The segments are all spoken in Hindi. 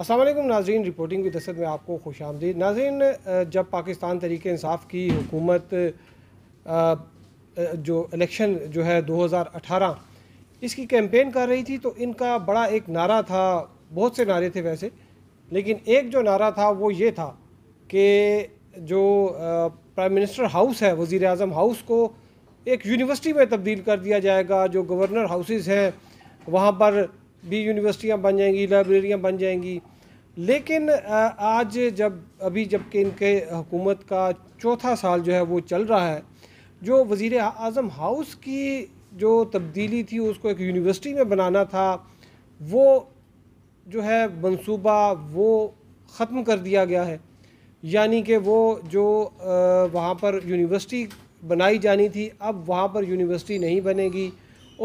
असलम नाजरीन रिपोर्टिंग की दस्त में आपको खुश आमदी नाजरीन जब पाकिस्तान तरीक इंसाफ की हुकूमत जो इलेक्शन जो है 2018 इसकी कैंपेन कर रही थी तो इनका बड़ा एक नारा था बहुत से नारे थे वैसे लेकिन एक जो नारा था वो ये था कि जो प्राइम मिनिस्टर हाउस है वज़ी अजम हाउस को एक यूनिवर्सिटी में तब्दील कर दिया जाएगा जो गवर्नर हाउसेज़ हैं वहाँ पर भी यूनिवर्सिटियाँ बन जाएंगी लाइब्रेरियाँ बन जाएंगी लेकिन आज जब अभी जबकि इनके हुकूमत का चौथा साल जो है वो चल रहा है जो वज़ी अजम हाउस की जो तब्दीली थी उसको एक यूनिवर्सिटी में बनाना था वो जो है मंसूबा वो ख़त्म कर दिया गया है यानी कि वो जो वहाँ पर यूनिवर्सिटी बनाई जानी थी अब वहाँ पर यूनिवर्सिटी नहीं बनेगी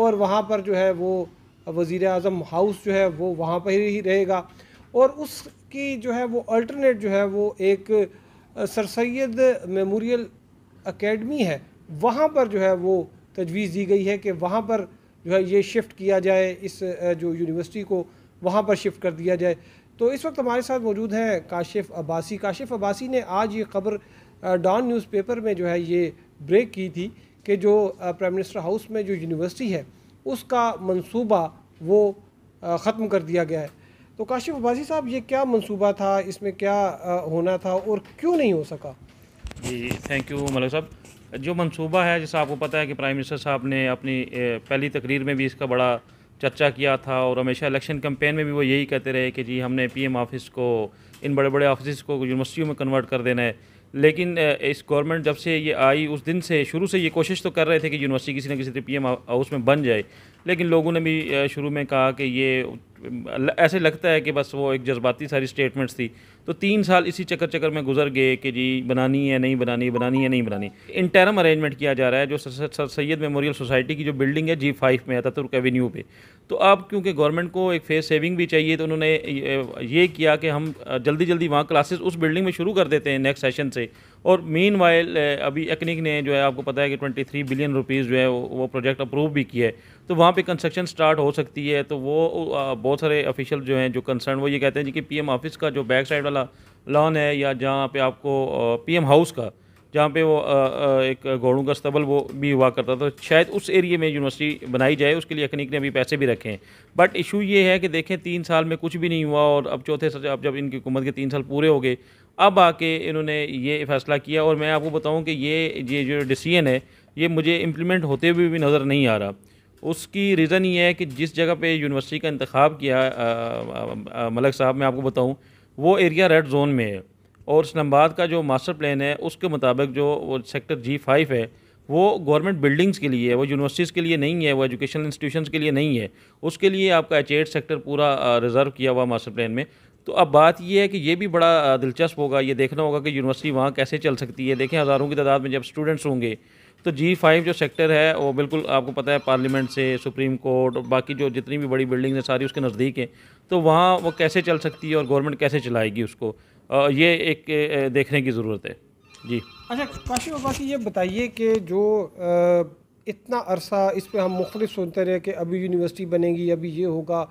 और वहाँ पर जो है वो वज़ी अजम हाउस जो है वो वहाँ पर ही रहेगा और उसकी जो है वो अल्टरनेट जो है वो एक सर सैद मेमोरियल अकेडमी है वहाँ पर जो है वो तजवीज़ दी गई है कि वहाँ पर जो है ये शिफ्ट किया जाए इस जो यूनिवर्सिटी को वहाँ पर शिफ्ट कर दिया जाए तो इस वक्त हमारे साथ मौजूद हैं काशिफ अब्बासी काशिफ अब्बासी ने आज ये खबर डॉन न्यूज़पेपर में जो है ये ब्रेक की थी कि जो प्राइम मिनिस्टर हाउस में जो यूनिवर्सिटी है उसका मंसूबा वो ख़त्म कर दिया गया है तो काशिफ अब्बासी साहब ये क्या मंसूबा था इसमें क्या होना था और क्यों नहीं हो सका जी थैंक यू मलिक साहब जो मंसूबा है जैसा आपको पता है कि प्राइम मिनिस्टर साहब ने अपनी पहली तकरीर में भी इसका बड़ा चर्चा किया था और हमेशा इलेक्शन कैंपेन में भी वो यही कहते रहे कि जी हमने एम ऑफिस को इन बड़े बड़े ऑफिस को यूनिवर्सिटियों में कन्वर्ट कर देना है लेकिन इस गवर्नमेंट जब से ये आई उस दिन से शुरू से ये कोशिश तो कर रहे थे कि यूनिवर्सिटी किसी ना किसी तरह पी एम हाउस में बन जाए लेकिन लोगों ने भी शुरू में कहा कि ये ऐसे लगता है कि बस वो एक जज्बाती सारी स्टेटमेंट्स थी तो तीन साल इसी चक्कर चक्कर में गुजर गए कि जी बनानी है नहीं बनानी बनानी है नहीं बनानी इंटरम अरेंजमेंट किया जा रहा है जो सर सैद मेमोरियल सोसाइटी की जो बिल्डिंग है जी फाइव में आता तुर्क एवेन्यू पे तो अब क्योंकि गवर्नमेंट को एक फेस सेविंग भी चाहिए तो उन्होंने ये किया कि हम जल्दी जल्दी वहाँ क्लासेस उस बिल्डिंग में शुरू कर देते हैं नेक्स्ट सेशन से और मेन वाइल अभी एक्निक ने जो है आपको पता है कि ट्वेंटी थ्री बिलियन रुपीज़ जो है वो प्रोजेक्ट अप्रूव भी किया है तो वहाँ पे कंस्ट्रक्शन स्टार्ट हो सकती है तो वो बहुत सारे ऑफिशियल जो हैं जो कंसर्न वो ये कहते हैं जी कि पीएम ऑफिस का जो बैक साइड वाला वाला लॉन है या जहाँ पे आपको पीएम हाउस का जहाँ पे वो एक घोड़ों का स्तबल वो भी हुआ करता था तो शायद उस एरिए में यूनिवर्सिटी बनाई जाए उसके लिए अखनीक ने अभी पैसे भी रखे हैं बट इशू ये है कि देखें तीन साल में कुछ भी नहीं हुआ और अब चौथे सच अब जब इनकी हुकूमत के तीन साल पूरे हो गए अब आके इन्होंने ये फैसला किया और मैं आपको बताऊँ कि ये ये जो डिसीजन है ये मुझे इम्प्लीमेंट होते हुए भी नज़र नहीं आ रहा उसकी रीज़न ये है कि जिस जगह पे यूनिवर्सिटी का इंतखब किया मलक साहब मैं आपको बताऊँ वो एरिया रेड जोन में है और इस्लामाबाद का जो मास्टर प्लान है उसके मुताबिक जो वो सेक्टर जी फाइव है वो गवर्नमेंट बिल्डिंग्स के लिए है वो यूनिवर्सिटीज़ के लिए नहीं है वो एजुकेशनल इंस्टीट्यूशंस के लिए नहीं है उसके लिए आपका एच एड सेक्टर पूरा रिज़र्व किया हुआ मास्टर प्लान में तो अब बात यह है कि ये भी बड़ा दिलचस्प होगा ये देखना होगा कि यूनिवर्सिटी वहाँ कैसे चल सकती है देखें हज़ारों की तादाद में जब स्टूडेंट्स होंगे तो जी फाइव जो सेक्टर है वो बिल्कुल आपको पता है पार्लियामेंट से सुप्रीम कोर्ट बाकी जो जितनी भी बड़ी बिल्डिंग हैं सारी उसके नज़दीक हैं तो वहाँ वो कैसे चल सकती है और गवर्नमेंट कैसे चलाएगी उसको ये एक देखने की ज़रूरत है जी अच्छा काशी बाकी ये बताइए कि जो इतना अरसा इस पर हम मुख्त सुनते रहे कि अभी यूनिवर्सिटी बनेगी अभी ये होगा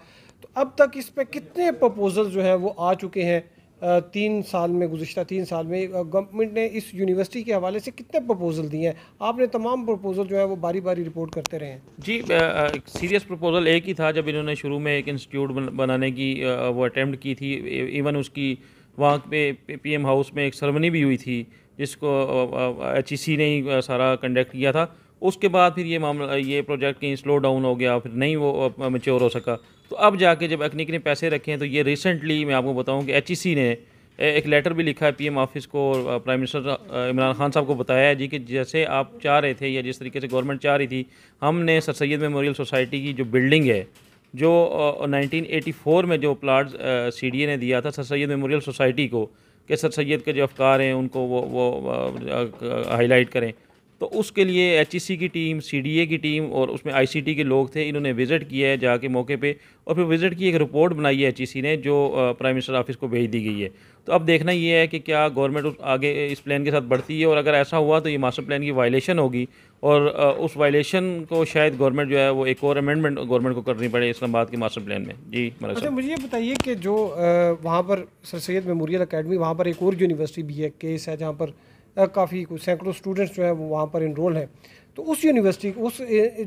तो अब तक इस पर कितने प्रपोज़ल जो हैं वो आ चुके हैं तीन साल में गुजशत तीन साल में गवर्नमेंट ने इस यूनिवर्सिटी के हवाले से कितने प्रपोज़ल दिए हैं आपने तमाम प्रपोज़ल जो है वो बारी बारी रिपोर्ट करते रहे हैं जी एक सीरियस प्रपोज़ल एक ही था जब इन्होंने शुरू में एक इंस्टीट्यूट बनाने की वो अटैम्प्ट की थी इवन उसकी वहाँ पे पी हाउस में एक सरमनी भी हुई थी जिसको एच e ने ही सारा कंडक्ट किया था उसके बाद फिर ये मामला ये प्रोजेक्ट कहीं स्लो डाउन हो गया फिर नहीं वो मेच्योर हो सका अब जाके जब एक्निक ने पैसे रखे हैं तो ये रिसेंटली मैं आपको बताऊँ कि एच e ने एक लेटर भी लिखा है पीएम ऑफिस को प्राइम मिनिस्टर इमरान खान साहब को बताया है जी कि जैसे आप चाह रहे थे या जिस तरीके से गवर्नमेंट चाह रही थी हमने सर सैद मेमोरियल सोसाइटी की जो बिल्डिंग है जो 1984 में जो प्लाट सीडीए ने दिया था सर सैद मेमोरियल सोसाइटी को कि सर सैद के जो अफकार हैं उनको वो वो हाईलाइट करें तो उसके लिए एच e की टीम सी की टीम और उसमें आई के लोग थे इन्होंने विज़िट किया है जाके मौके पर और फिर विज़िट की एक रिपोर्ट बनाई है एच e ने जो प्राइम मिनिस्टर ऑफिस को भेज दी गई है तो अब देखना ये है कि क्या गवर्नमेंट आगे इस प्लान के साथ बढ़ती है और अगर ऐसा हुआ तो ये मास्टर प्लान की वायलेशन होगी और उस वायलेशन को शायद गवर्नमेंट जो है वो एक और अमेंडमेंट गवर्नमेंट को करनी पड़े इस्लामाबाद के मास्टर प्लान में जी अच्छा मुझे ये बताइए कि जो वहाँ पर सर सैद मेमोरियल अकेडमी वहाँ पर एक और यूनिवर्सिटी भी है केस है जहाँ पर काफ़ी कुछ सैकड़ों स्टूडेंट्स जो है वो वहाँ पर इनरोल हैं तो उस यूनिवर्सिटी उस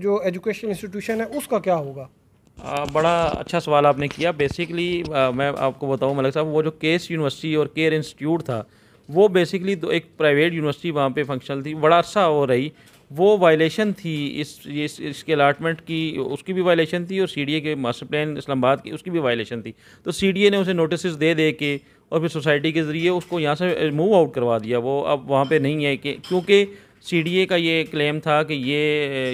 जो एजुकेशन इंस्टीट्यूशन है उसका क्या होगा आ, बड़ा अच्छा सवाल आपने किया बेसिकली मैं आपको बताऊँ मलिक साहब वो जो केस यूनिवर्सिटी और केयर इंस्टीट्यूट था वो बेसिकली तो एक प्राइवेट यूनिवर्सिटी वहाँ पे फंक्शनल थी बड़ा अच्छा हो रही वो वायलेशन थी इस, इस इसके अलाटमेंट की उसकी भी वायलेशन थी और सी के मास्टर प्लान इस्लामाबाद की उसकी भी वायलेशन थी तो सी ने उसे नोटिस दे दे के और फिर सोसाइटी के ज़रिए उसको यहाँ से मूव आउट करवा दिया वो अब वहाँ पर नहीं है कि क्योंकि सी का ये क्लेम था कि ये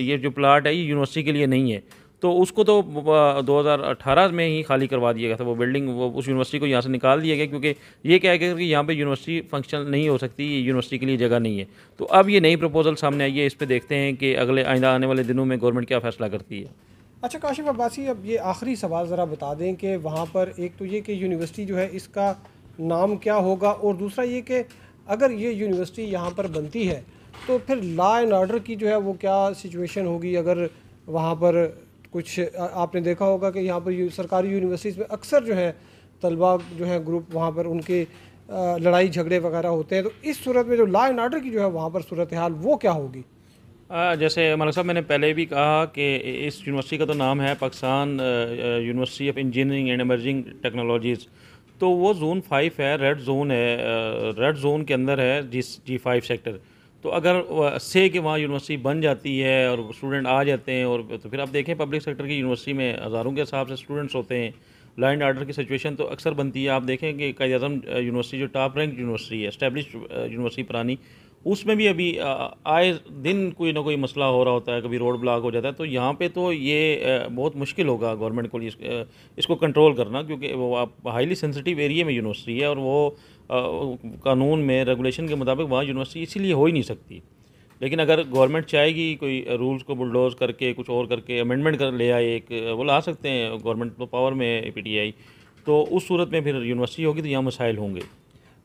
ये जो प्लाट है ये यूनिवर्सिटी के लिए नहीं है तो उसको तो 2018 में ही खाली करवा दिया गया था वो बिल्डिंग वो उस यूनिवर्सिटी को यहाँ से निकाल दिया गया क्योंकि ये क्या गया कि यहाँ पे यूनिवर्सिटी फंक्शन नहीं हो सकती ये यूनिवर्सिटी के लिए जगह नहीं है तो अब ये नई प्रपोजल सामने आई है इस पर देखते हैं कि अगले आइंदा आने वाले दिनों में गवर्नमेंट क्या फैसला करती है अच्छा काशिफ अब्बासी अब ये आखिरी सवाल ज़रा बता दें कि वहाँ पर एक तो ये कि यूनिवर्सिटी जो है इसका नाम क्या होगा और दूसरा ये कि अगर ये यूनिवर्सिटी यहाँ पर बनती है तो फिर ला एंड ऑर्डर की जो है वो क्या सिचुएशन होगी अगर वहाँ पर कुछ आपने देखा होगा कि यहाँ पर सरकारी यूनिवर्सिटीज़ में अक्सर जो है तलबा जो है ग्रुप वहाँ पर उनके लड़ाई झगड़े वगैरह होते हैं तो इस सूरत में जो ला एंड ऑर्डर की जो है वहाँ पर सूरत हाल वो क्या होगी जैसे मलिक साहब मैंने पहले भी कहा कि इस यूनिवर्सिटी का तो नाम है Pakistan university of engineering and emerging technologies तो वो जोन फाइव है रेड जोन है रेड जोन के अंदर है जिस जी फाइव सेक्टर तो अगर से कि वहाँ यूनिवर्सिटी बन जाती है और स्टूडेंट आ जाते हैं और तो फिर आप देखें पब्लिक सेक्टर की यूनिवर्सिटी में हज़ारों के हिसाब से स्टूडेंट्स होते हैं लाइन आर्डर की सिचुएशन तो अक्सर बनती है आप देखें कि कई अजम यूनिवर्सिटी जो टॉप रैंक यूनिवर्सिटी है इस्टेब्लिश यूनिवर्सिटी पुरानी उसमें भी अभी आए दिन कोई ना कोई मसला हो रहा होता है कभी रोड ब्लॉक हो जाता है तो यहाँ पे तो ये बहुत मुश्किल होगा गवर्नमेंट को इसको कंट्रोल करना क्योंकि वो आप हाईली सेंसिटिव एरिया में यूनिवर्सिटी है और वो कानून में रेगुलेशन के मुताबिक वहाँ यूनिवर्सिटी इसीलिए हो ही नहीं सकती लेकिन अगर गवर्नमेंट चाहेगी कोई रूल्स को बुलडोज करके कुछ और करके अमेंडमेंट कर ले आए एक वो ला सकते हैं गवर्नमेंट तो पावर में पीटीआई तो उस सूरत में फिर यूनिवर्सिटी होगी तो यहाँ मसाइल होंगे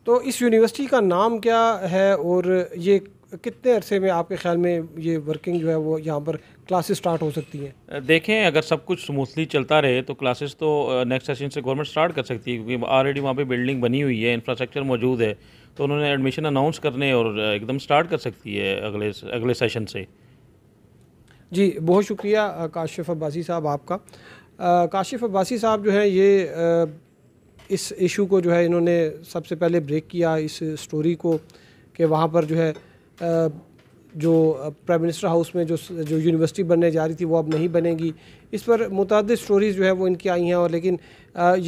तो इस यूनिवर्सिटी का नाम क्या है और ये कितने अरसे में आपके ख्याल में ये वर्किंग जो है वो यहाँ पर क्लासेस स्टार्ट हो सकती हैं देखें अगर सब कुछ स्मूथली चलता रहे तो क्लासेस तो नेक्स्ट सेशन से गवर्नमेंट स्टार्ट कर सकती है क्योंकि ऑलरेडी वहाँ पे बिल्डिंग बनी हुई है इंफ्रास्ट्रक्चर मौजूद है तो उन्होंने एडमिशन अनाउंस करने और एकदम स्टार्ट कर सकती है अगले अगले सेशन से जी बहुत शुक्रिया काशिफ अब्बासी साहब आपका काशिफ अब्बासी साहब जो है ये इस इशू को जो है इन्होंने सबसे पहले ब्रेक किया इस स्टोरी को कि वहाँ पर जो है जो प्राइम मिनिस्टर हाउस में जो जो यूनिवर्सिटी बनने जा रही थी वो अब नहीं बनेगी इस पर मुतद स्टोरीज़ जो है वो इनकी आई हैं और लेकिन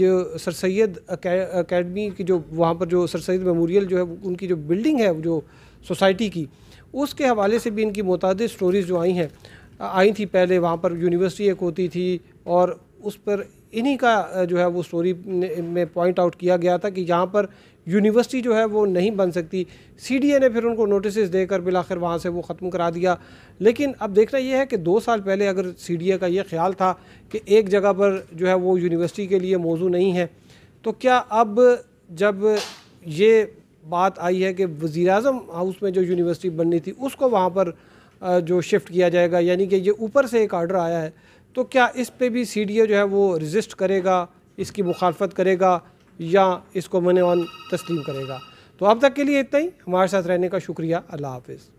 ये सर सैद अकेडमी की जो वहाँ पर जो सर सैद मेमोरियल जो है उनकी जो बिल्डिंग है जो सोसाइटी की उसके हवाले से भी इनकी मुतद स्टोरीज़ जो आई हैं आई थी पहले वहाँ पर यूनिवर्सिटी एक होती थी और उस पर इन्हीं का जो है वो स्टोरी में पॉइंट आउट किया गया था कि यहाँ पर यूनिवर्सिटी जो है वो नहीं बन सकती सीडीए ने फिर उनको नोटिस देकर बिलाखिर वहाँ से वो ख़त्म करा दिया लेकिन अब देखना यह है कि दो साल पहले अगर सीडीए का ये ख्याल था कि एक जगह पर जो है वो यूनिवर्सिटी के लिए मौजू नहीं है तो क्या अब जब ये बात आई है कि वज़ी अजम हाउस में जो यूनिवर्सिटी बननी थी उसको वहाँ पर जो शिफ्ट किया जाएगा यानी कि ये ऊपर से एक आर्डर आया है तो क्या इस पे भी सी डी जो है वो रजिस्ट करेगा इसकी मुखालफत करेगा या इसको मनवान तस्लीम करेगा तो अब तक के लिए इतना ही हमारे साथ रहने का शुक्रिया अल्लाह हाफिज़